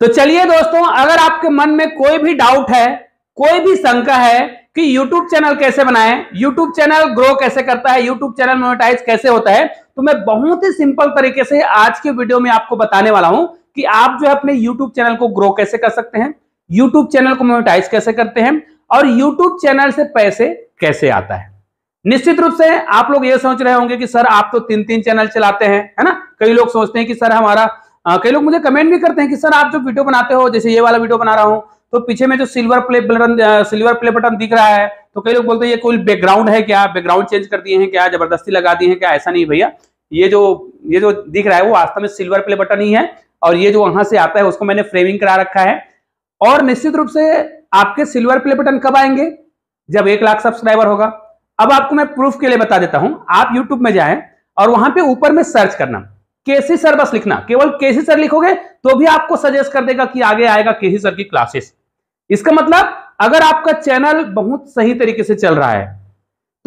तो चलिए दोस्तों अगर आपके मन में कोई भी डाउट है कोई भी शंका है कि YouTube चैनल कैसे बनाएं YouTube चैनल ग्रो कैसे करता है YouTube चैनल मोनेटाइज कैसे होता है तो मैं बहुत ही सिंपल तरीके से आज के वीडियो में आपको बताने वाला हूं कि आप जो है अपने YouTube चैनल को ग्रो कैसे कर सकते हैं YouTube चैनल को मोनेटाइज कैसे करते हैं और YouTube चैनल से पैसे कैसे आता है निश्चित रूप से आप लोग ये सोच रहे होंगे कि सर आप तो तीन तीन चैनल चलाते हैं है ना कई लोग सोचते हैं कि सर हमारा कई लोग मुझे कमेंट भी करते हैं कि सर आप जो वीडियो बनाते हो जैसे ये वाला वीडियो बना रहा हूँ तो पीछे में जो silver play button silver play button दिख रहा है तो कई लोग बोलते हैं ये कोई बैकग्राउंड है क्या बैकग्राउंड चेंज कर दिए हैं क्या जबरदस्ती लगा दिए हैं क्या ऐसा नहीं भैया ये जो ये जो दिख रहा है वो वास्तव में सिल्वर प्ले बटन ही है और ये जो वहां से आता है उसको मैंने फ्रेमिंग करा रखा है और निश्चित रूप से आपके सिल्वर प्ले बटन कब आएंगे जब एक लाख सब्सक्राइबर होगा अब आपको मैं प्रूफ के लिए बता देता हूं आप यूट्यूब में जाए और वहां पे ऊपर में सर्च करना केसी सर बस लिखना केवल केसी सर लिखोगे तो भी आपको सजेस्ट कर देगा कि आगे आएगा केसी सर की क्लासेस इसका मतलब अगर आपका चैनल बहुत सही तरीके से चल रहा है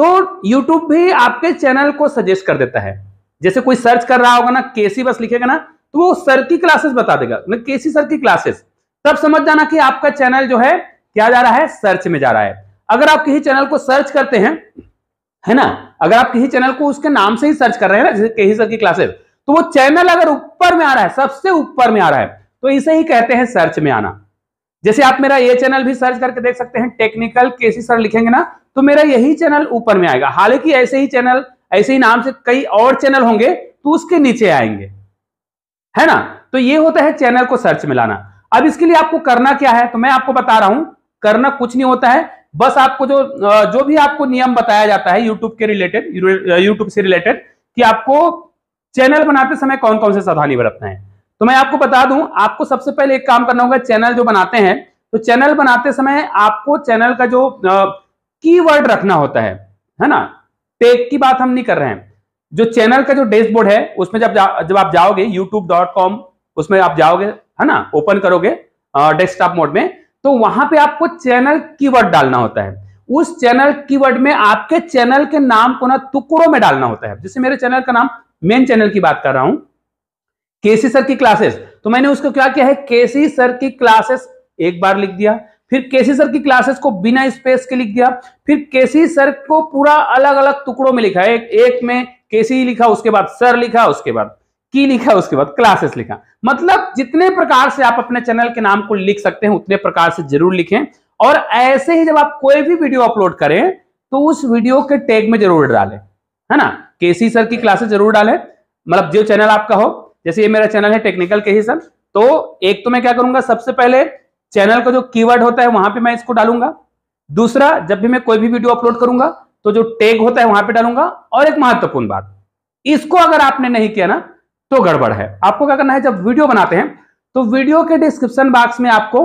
तो यूट्यूब भी आपके चैनल को सजेस्ट कर देता है जैसे कोई सर्च कर रहा होगा ना केसी बस लिखेगा ना तो वो सर की क्लासेस बता देगा ना मतलब केसी सर की क्लासेस तब समझ जाना कि आपका चैनल जो है क्या जा रहा है सर्च में जा रहा है अगर आप किसी चैनल को सर्च करते हैं है ना अगर आप किसी चैनल को उसके नाम से ही सर्च कर रहे हैं ना जैसे केसी सर की क्लासेस तो वो चैनल अगर ऊपर में आ रहा है सबसे ऊपर में आ रहा है तो इसे ही कहते हैं सर्च में आना जैसे आप मेरा ये चैनल भी सर्च करके देख सकते हैं टेक्निकल केसी सर लिखेंगे ना तो मेरा यही चैनल ऊपर में आएगा हालांकि ऐसे ही चैनल ऐसे ही नाम से कई और चैनल होंगे तो उसके नीचे आएंगे है ना तो ये होता है चैनल को सर्च में लाना अब इसके लिए आपको करना क्या है तो मैं आपको बता रहा हूं करना कुछ नहीं होता है बस आपको जो जो भी आपको नियम बताया जाता है यूट्यूब के रिलेटेड यूट्यूब से रिलेटेड कि आपको चैनल बनाते समय कौन कौन से सावधानी बरतना है तो मैं आपको बता दूं आपको सबसे पहले एक काम करना होगा चैनल जो बनाते हैं तो चैनल बनाते समय आपको चैनल का जो की रखना होता है है ना टेक की बात हम नहीं कर रहे हैं जो चैनल का जो डैशबोर्ड है उसमें जब जा, जब आप जाओगे youtube.com उसमें आप जाओगे है ना ओपन करोगे डेस्कटॉप मोड में तो वहां पे आपको चैनल कीवर्ड डालना होता है उस चैनल कीवर्ड में आपके चैनल के नाम को ना टुकड़ों में डालना होता है जैसे मेरे चैनल का नाम मेन चैनल की बात कर रहा हूं केसी सर की क्लासेस तो मैंने उसको क्या किया है केसी सर की क्लासेस एक बार लिख दिया फिर केसी सर की क्लासेस को बिना स्पेस के लिख दिया फिर केसी सर को पूरा अलग अलग टुकड़ों में लिखा एक, एक में केसी लिखा उसके बाद सर लिखा उसके बाद की लिखा उसके बाद क्लासेस लिखा मतलब जितने प्रकार से आप अपने चैनल के नाम को लिख सकते हैं उतने प्रकार से जरूर लिखें और ऐसे ही जब आप कोई भी वीडियो अपलोड करें तो उस वीडियो के टैग में जरूर डालें है ना केसी सर की क्लासेस जरूर डाले मतलब जो चैनल आपका हो जैसे ये मेरा चैनल है टेक्निकल केसी सर तो एक तो मैं क्या करूंगा सबसे पहले चैनल का जो कीवर्ड होता है वहां पे मैं इसको डालूंगा दूसरा जब भी मैं कोई भी वीडियो अपलोड करूंगा तो जो टैग होता है वहां पे डालूंगा और एक महत्वपूर्ण बात इसको अगर आपने नहीं किया ना तो गड़बड़ है आपको क्या करना है जब वीडियो बनाते हैं तो वीडियो के डिस्क्रिप्शन बॉक्स में आपको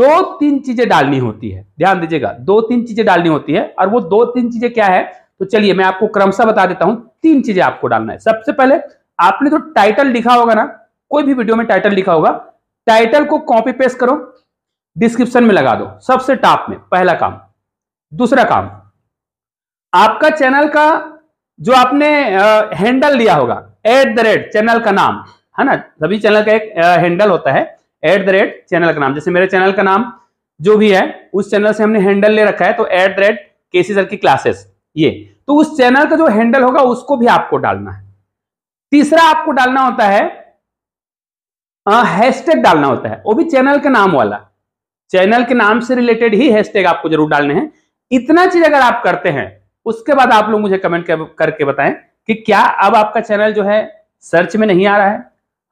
दो तीन चीजें डालनी होती है ध्यान दीजिएगा दो तीन चीजें डालनी होती है और वो दो तीन चीजें क्या है तो चलिए मैं आपको क्रमशः बता देता हूं तीन चीजें आपको डालना है सबसे पहले आपने जो तो टाइटल लिखा होगा ना कोई भी वीडियो में टाइटल लिखा होगा टाइटल को कॉपी पेस्ट करो डिस्क्रिप्शन में लगा दो सबसे टॉप में पहला काम दूसरा काम आपका चैनल का जो आपने हैंडल लिया होगा एट द रेट चैनल का नाम है ना सभी चैनल का एक हैंडल होता है एट द रेट चैनल का नाम जैसे मेरे चैनल का नाम जो भी है उस चैनल से हमने हैंडल ले रखा है तो at the rate KC sir की क्लासेस ये तो उस चैनल का जो हैंडल होगा उसको भी आपको डालना है तीसरा आपको डालना होता है हैशटैग डालना होता है वो भी चैनल के नाम वाला चैनल के नाम से रिलेटेड ही हैशटैग आपको जरूर डालने हैं इतना चीज अगर आप करते हैं उसके बाद आप लोग मुझे कमेंट करके बताएं कि क्या अब आपका चैनल जो है सर्च में नहीं आ रहा है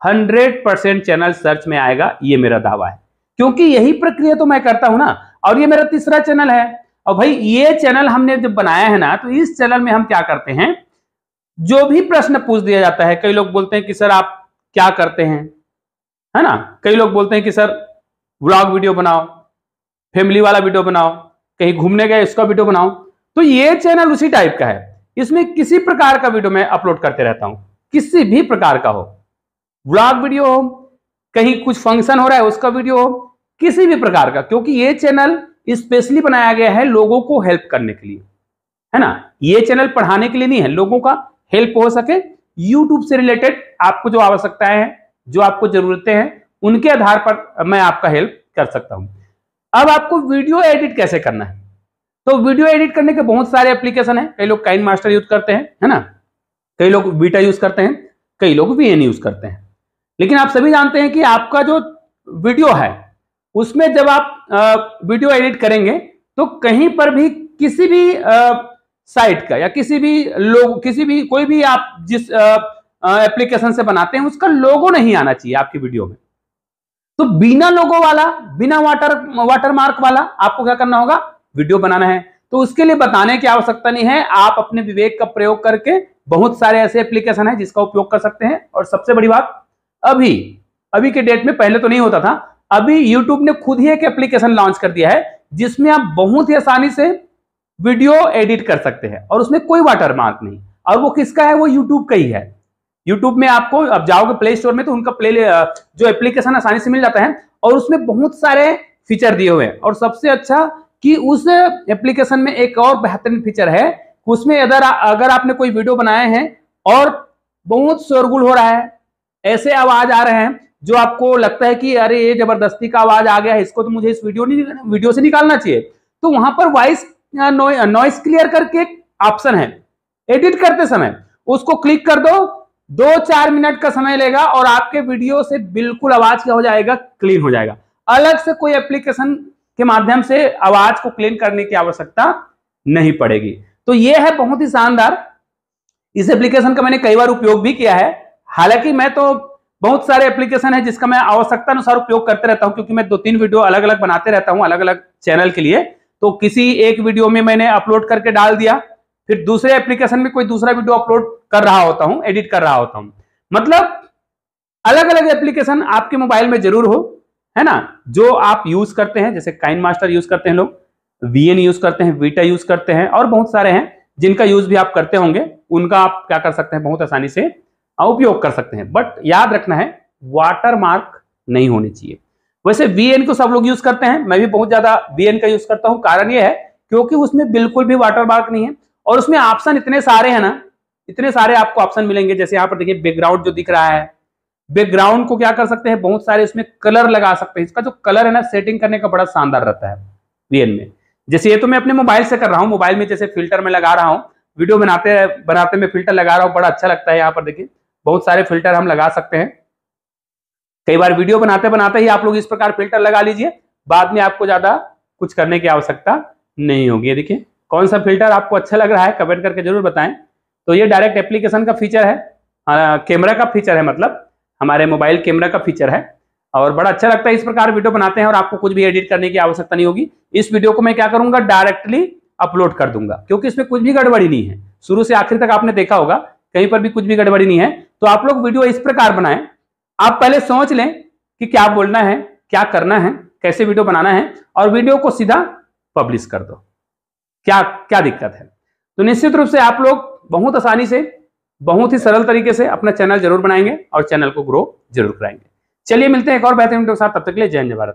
हंड्रेड परसेंट चैनल सर्च में आएगा ये मेरा दावा है क्योंकि यही प्रक्रिया तो मैं करता हूं ना और ये मेरा तीसरा चैनल है और भाई ये चैनल हमने जब बनाया है ना तो इस चैनल में हम क्या करते हैं जो भी प्रश्न पूछ दिया जाता है कई लोग बोलते हैं कि सर आप क्या करते हैं है ना कई लोग बोलते हैं कि सर व्लॉग वीडियो बनाओ फैमिली वाला वीडियो बनाओ कहीं घूमने गए उसका वीडियो बनाओ तो ये चैनल उसी टाइप का है इसमें किसी प्रकार का वीडियो मैं अपलोड करते रहता हूं किसी भी प्रकार का हो व्लॉग वीडियो हो कहीं कुछ फंक्शन हो रहा है उसका वीडियो हो किसी भी प्रकार का क्योंकि ये चैनल स्पेशली बनाया गया है लोगों को हेल्प करने के लिए है ना ये चैनल पढ़ाने के लिए नहीं है लोगों का हेल्प हो सके यूट्यूब से रिलेटेड आपको जो आवश्यकताएं हैं जो आपको जरूरतें हैं उनके आधार पर मैं आपका हेल्प कर सकता हूं अब आपको वीडियो एडिट कैसे करना है तो वीडियो एडिट करने के बहुत सारे एप्लीकेशन है कई लोग काइन मास्टर यूज करते हैं है ना कई लोग बीटा यूज करते हैं कई लोग वीएन यूज करते हैं लेकिन आप सभी जानते हैं कि आपका जो वीडियो है उसमें जब आप वीडियो एडिट करेंगे तो कहीं पर भी किसी भी साइट का या किसी भी लोग किसी भी कोई भी आप जिस एप्लीकेशन से बनाते हैं उसका लोगो नहीं आना चाहिए आपकी वीडियो में तो बिना लोगो वाला बिना वाटर वाटर मार्क वाला आपको क्या करना होगा वीडियो बनाना है तो उसके लिए बताने की आवश्यकता नहीं है आप अपने विवेक का प्रयोग करके बहुत सारे ऐसे एप्लीकेशन है जिसका उपयोग कर सकते हैं और सबसे बड़ी बात अभी अभी के डेट में पहले तो नहीं होता था अभी यूट्यूब ने खुद ही एक एप्लीकेशन लॉन्च कर दिया है जिसमें आप बहुत ही आसानी से वीडियो एडिट कर सकते हैं और उसमें कोई वाटर मार्क नहीं और वो किसका है वो यूट्यूब का ही है यूट्यूब में आपको अब जाओगे प्ले स्टोर में तो उनका प्ले जो एप्लीकेशन आसानी से मिल जाता है और उसमें बहुत सारे फीचर दिए हुए हैं और सबसे अच्छा कि उस एप्लीकेशन में एक और बेहतरीन फीचर है उसमें अगर अगर आपने कोई वीडियो बनाए हैं और बहुत शोरगुल हो रहा है ऐसे आवाज आ रहे हैं जो आपको लगता है कि अरे ये जबरदस्ती का आवाज आ गया है इसको तो मुझे इस वीडियो नहीं वीडियो से निकालना चाहिए तो वहां पर वॉइस नॉइस क्लियर करके एक ऑप्शन है एडिट करते समय उसको क्लिक कर दो दो चार मिनट का समय लेगा और आपके वीडियो से बिल्कुल आवाज क्या हो जाएगा क्लीन हो जाएगा अलग से कोई एप्लीकेशन के माध्यम से आवाज को क्लीन करने की आवश्यकता नहीं पड़ेगी तो ये है बहुत ही शानदार इस एप्लीकेशन का मैंने कई बार उपयोग भी किया है हालांकि मैं तो बहुत सारे एप्लीकेशन है जिसका मैं आवश्यकता अनुसार उपयोग करते रहता हूँ क्योंकि मैं दो तीन वीडियो अलग अलग बनाते रहता हूँ अलग अलग चैनल के लिए तो किसी एक वीडियो में मैंने अपलोड करके डाल दिया फिर दूसरे एप्लीकेशन में कोई दूसरा वीडियो अपलोड कर रहा होता हूँ एडिट कर रहा होता हूँ मतलब अलग अलग एप्लीकेशन आपके मोबाइल में जरूर हो है ना जो आप यूज करते हैं जैसे काइन मास्टर यूज करते हैं लोग वीएन यूज करते हैं वीटा यूज करते हैं और बहुत सारे हैं जिनका यूज भी आप करते होंगे उनका आप क्या कर सकते हैं बहुत आसानी से उपयोग कर सकते हैं बट याद रखना है वाटरमार्क नहीं होने चाहिए वैसे वीएन को सब लोग यूज करते हैं मैं भी बहुत ज्यादा वीएन का यूज करता हूं कारण यह है क्योंकि उसमें बिल्कुल भी वाटरमार्क नहीं है और उसमें ऑप्शन इतने सारे हैं ना इतने सारे आपको ऑप्शन मिलेंगे जैसे यहाँ पर देखिए बैकग्राउंड जो दिख रहा है बैकग्राउंड को क्या कर सकते हैं बहुत सारे इसमें कलर लगा सकते हैं इसका जो कलर है ना सेटिंग करने का बड़ा शानदार रहता है वीएन में जैसे ये तो मैं अपने मोबाइल से कर रहा हूँ मोबाइल में जैसे फिल्टर में लगा रहा हूँ वीडियो बनाते बनाते में फिल्टर लगा रहा हूँ बड़ा अच्छा लगता है यहाँ पर देखिए बहुत सारे फिल्टर हम लगा सकते हैं कई बार वीडियो बनाते बनाते ही आप लोग इस प्रकार फिल्टर लगा लीजिए बाद में आपको ज़्यादा कुछ करने की आवश्यकता नहीं होगी देखिए कौन सा फिल्टर आपको अच्छा लग रहा है कमेंट करके जरूर बताएं तो ये डायरेक्ट एप्लीकेशन का फीचर है कैमरा हाँ, का फीचर है मतलब हमारे मोबाइल कैमरा का फीचर है और बड़ा अच्छा लगता है इस प्रकार वीडियो बनाते हैं और आपको कुछ भी एडिट करने की आवश्यकता नहीं होगी इस वीडियो को मैं क्या करूंगा डायरेक्टली अपलोड कर दूंगा क्योंकि इसमें कुछ भी गड़बड़ी नहीं है शुरू से आखिर तक आपने देखा होगा कहीं पर भी कुछ भी गड़बड़ी नहीं है तो आप लोग वीडियो इस प्रकार बनाएं आप पहले सोच लें कि क्या बोलना है क्या करना है कैसे वीडियो बनाना है और वीडियो को सीधा पब्लिश कर दो क्या क्या दिक्कत है तो निश्चित रूप से आप लोग बहुत आसानी से बहुत ही सरल तरीके से अपना चैनल जरूर बनाएंगे और चैनल को ग्रो जरूर कराएंगे चलिए मिलते हैं एक और बेहतरीन के साथ तब तक के लिए जय भारत